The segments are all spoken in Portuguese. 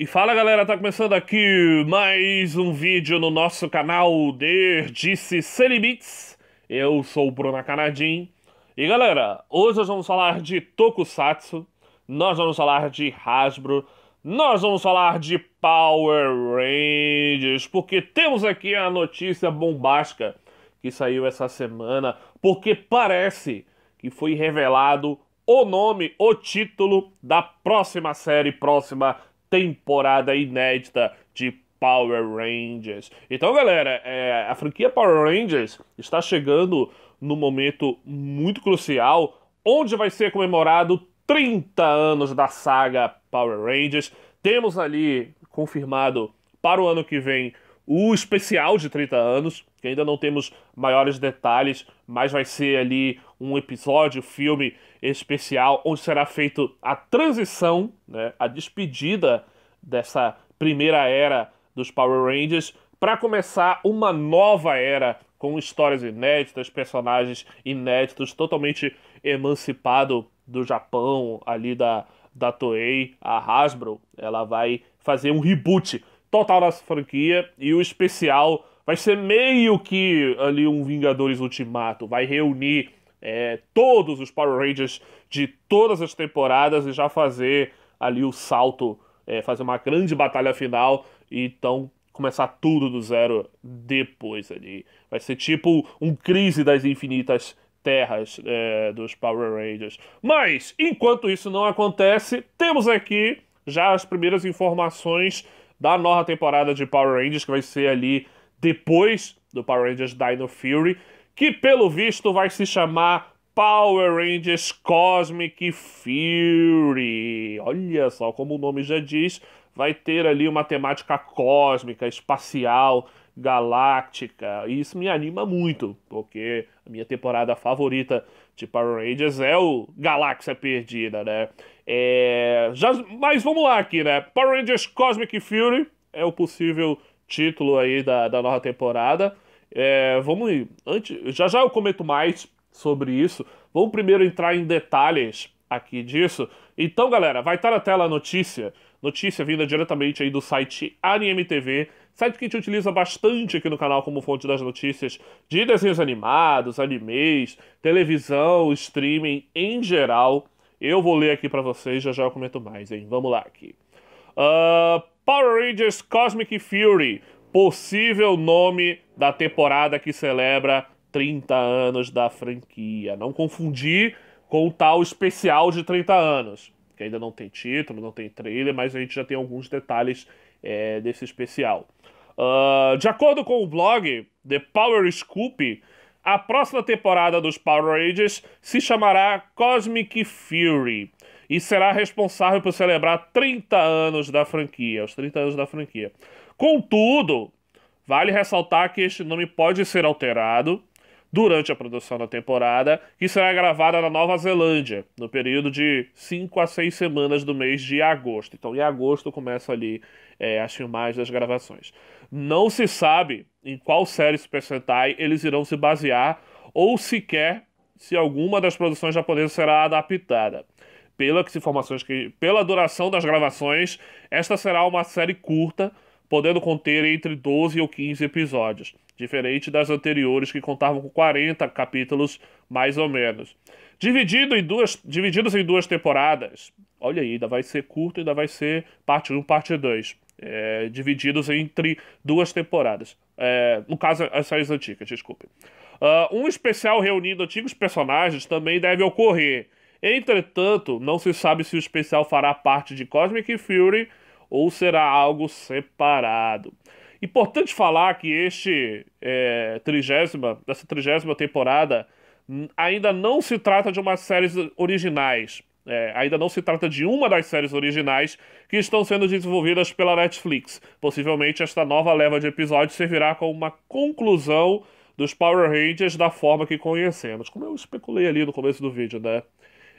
E fala galera, tá começando aqui mais um vídeo no nosso canal Nerdice Sem Limites. Eu sou o Bruno Canadim. E galera, hoje nós vamos falar de Tokusatsu, nós vamos falar de Hasbro, nós vamos falar de Power Rangers, porque temos aqui a notícia bombástica que saiu essa semana, porque parece que foi revelado o nome, o título da próxima série, próxima temporada inédita de Power Rangers. Então, galera, é, a franquia Power Rangers está chegando num momento muito crucial, onde vai ser comemorado 30 anos da saga Power Rangers. Temos ali confirmado para o ano que vem o especial de 30 anos que ainda não temos maiores detalhes, mas vai ser ali um episódio, filme especial, onde será feito a transição, né, a despedida dessa primeira era dos Power Rangers, para começar uma nova era com histórias inéditas, personagens inéditos, totalmente emancipado do Japão, ali da, da Toei, a Hasbro, ela vai fazer um reboot total da franquia e o especial Vai ser meio que ali um Vingadores Ultimato. Vai reunir é, todos os Power Rangers de todas as temporadas e já fazer ali o salto, é, fazer uma grande batalha final. E então começar tudo do zero depois ali. Vai ser tipo um crise das infinitas terras é, dos Power Rangers. Mas, enquanto isso não acontece, temos aqui já as primeiras informações da nova temporada de Power Rangers, que vai ser ali depois do Power Rangers Dino Fury, que pelo visto vai se chamar Power Rangers Cosmic Fury. Olha só, como o nome já diz, vai ter ali uma temática cósmica, espacial, galáctica. E isso me anima muito, porque a minha temporada favorita de Power Rangers é o Galáxia Perdida, né? É... Já... Mas vamos lá aqui, né? Power Rangers Cosmic Fury é o possível título aí da, da nova temporada. É, vamos ir. Antes, já já eu comento mais sobre isso. Vamos primeiro entrar em detalhes aqui disso. Então, galera, vai estar na tela a notícia. Notícia vinda diretamente aí do site Anime TV, site que a gente utiliza bastante aqui no canal como fonte das notícias de desenhos animados, animes, televisão, streaming em geral. Eu vou ler aqui para vocês, já já eu comento mais, hein? Vamos lá aqui. Uh, Power Rangers Cosmic Fury, possível nome da temporada que celebra 30 anos da franquia. Não confundir com o tal especial de 30 anos, que ainda não tem título, não tem trailer, mas a gente já tem alguns detalhes é, desse especial. Uh, de acordo com o blog The Power Scoop, a próxima temporada dos Power Rangers se chamará Cosmic Fury e será responsável por celebrar 30 anos da franquia, os 30 anos da franquia. Contudo, vale ressaltar que este nome pode ser alterado durante a produção da temporada, que será gravada na Nova Zelândia, no período de 5 a 6 semanas do mês de agosto. Então, em agosto começa ali é, as filmagens das gravações. Não se sabe em qual série Super Sentai eles irão se basear ou sequer se alguma das produções japonesas será adaptada pelas informações que, pela duração das gravações, esta será uma série curta, podendo conter entre 12 ou 15 episódios, diferente das anteriores que contavam com 40 capítulos mais ou menos. Dividido em duas, divididos em duas temporadas, olha aí, ainda vai ser curto, ainda vai ser parte 1, parte 2. É, divididos entre duas temporadas. É, no caso, as séries antigas, desculpe. Uh, um especial reunindo antigos personagens também deve ocorrer, Entretanto, não se sabe se o especial fará parte de Cosmic Fury ou será algo separado. Importante falar que este é, trigésima, essa trigésima temporada ainda não se trata de uma série originais. É, ainda não se trata de uma das séries originais que estão sendo desenvolvidas pela Netflix. Possivelmente esta nova leva de episódios servirá como uma conclusão dos Power Rangers da forma que conhecemos. Como eu especulei ali no começo do vídeo, né?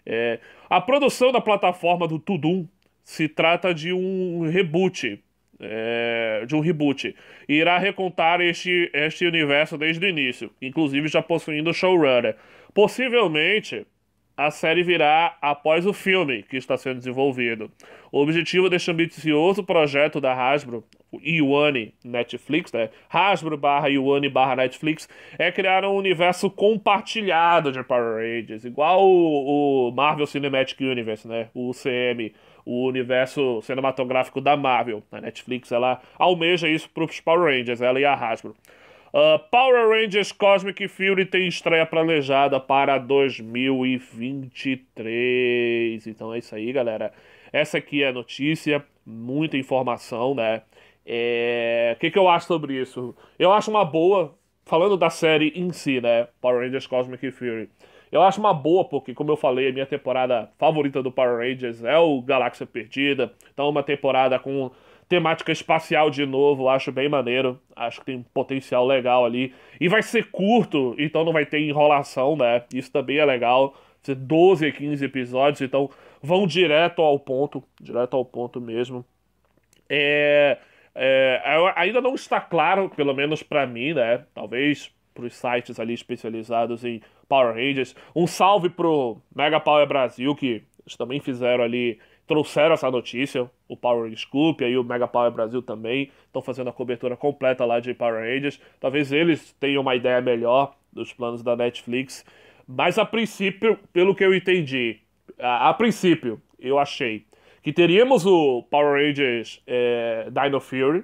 É, a produção da plataforma do Tudum se trata de um reboot. É, de um reboot. E irá recontar este, este universo desde o início, inclusive já possuindo o showrunner. Possivelmente, a série virá após o filme que está sendo desenvolvido. O objetivo deste ambicioso projeto da Hasbro Yuane Netflix, né? Hasbro barra Yuane barra Netflix, é criar um universo compartilhado de Power Rangers, igual o, o Marvel Cinematic Universe, né? O UCM, o universo cinematográfico da Marvel. A Netflix, ela almeja isso para os Power Rangers, ela e a Hasbro. Uh, Power Rangers Cosmic Fury tem estreia planejada para 2023. Então é isso aí, galera. Essa aqui é a notícia, muita informação, né? É... O que, que eu acho sobre isso? Eu acho uma boa, falando da série em si, né? Power Rangers Cosmic Fury. Eu acho uma boa, porque, como eu falei, a minha temporada favorita do Power Rangers é o Galáxia Perdida. Então, uma temporada com temática espacial de novo, acho bem maneiro. Acho que tem potencial legal ali. E vai ser curto, então não vai ter enrolação, né? Isso também é legal. ser 12, 15 episódios, então vão direto ao ponto. Direto ao ponto mesmo. É. é ainda não está claro, pelo menos para mim, né? Talvez os sites ali especializados em Power Rangers. Um salve pro Mega Power Brasil, que eles também fizeram ali, trouxeram essa notícia, o Power Scoop, aí o Mega Power Brasil também estão fazendo a cobertura completa lá de Power Rangers. Talvez eles tenham uma ideia melhor dos planos da Netflix. Mas a princípio, pelo que eu entendi, a, a princípio, eu achei que teríamos o Power Rangers é, Dino Fury,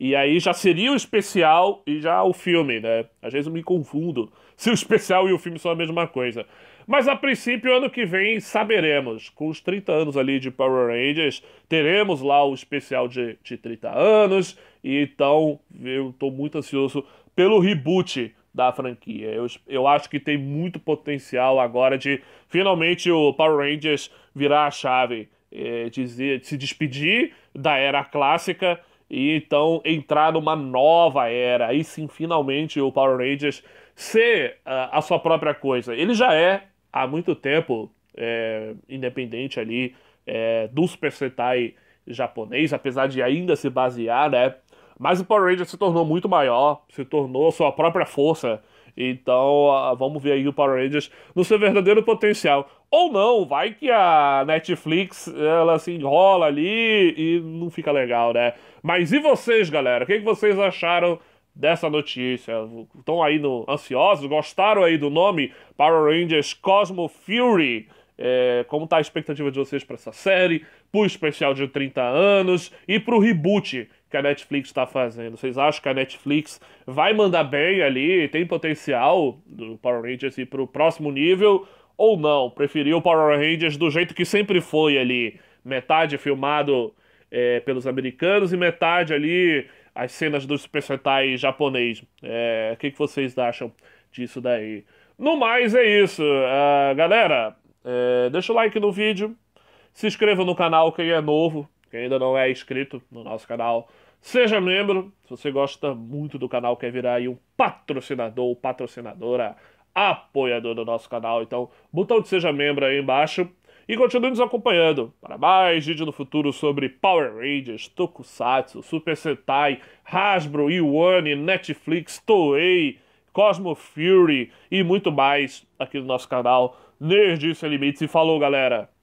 e aí já seria o especial e já o filme, né? Às vezes eu me confundo se o especial e o filme são a mesma coisa. Mas a princípio, ano que vem saberemos. Com os 30 anos ali de Power Rangers, teremos lá o especial de, de 30 anos. E então eu estou muito ansioso pelo reboot da franquia. Eu, eu acho que tem muito potencial agora de finalmente o Power Rangers virar a chave, é, de, de se despedir da era clássica e então entrar numa nova era. Aí sim, finalmente, o Power Rangers ser uh, a sua própria coisa. Ele já é, há muito tempo, é, independente ali é, do Super Sentai japonês, apesar de ainda se basear, né? Mas o Power Rangers se tornou muito maior, se tornou sua própria força. Então, uh, vamos ver aí o Power Rangers no seu verdadeiro potencial. Ou não, vai que a Netflix ela se enrola ali e não fica legal, né? Mas e vocês, galera? O que, é que vocês acharam dessa notícia? Estão aí no, ansiosos? Gostaram aí do nome Power Rangers Cosmo Fury? É, como tá a expectativa de vocês para essa série, pro especial de 30 anos e pro reboot que a Netflix está fazendo. Vocês acham que a Netflix vai mandar bem ali, tem potencial do Power Rangers ir pro próximo nível? ou não, preferiu o Power Rangers do jeito que sempre foi ali. Metade filmado é, pelos americanos e metade ali as cenas dos Super Sentai japonês. É, o que, que vocês acham disso daí? No mais, é isso. Uh, galera, é, deixa o like no vídeo. Se inscreva no canal quem é novo, quem ainda não é inscrito no nosso canal. Seja membro, se você gosta muito do canal, quer virar aí um patrocinador ou patrocinadora apoiador do nosso canal. Então, botão de seja membro aí embaixo. E continue nos acompanhando para mais vídeo no futuro sobre Power Rangers, Tokusatsu, Super Sentai, Hasbro, Iwane, Netflix, Toei, Cosmo Fury e muito mais aqui no nosso canal Nerd Sem Limites. E falou, galera!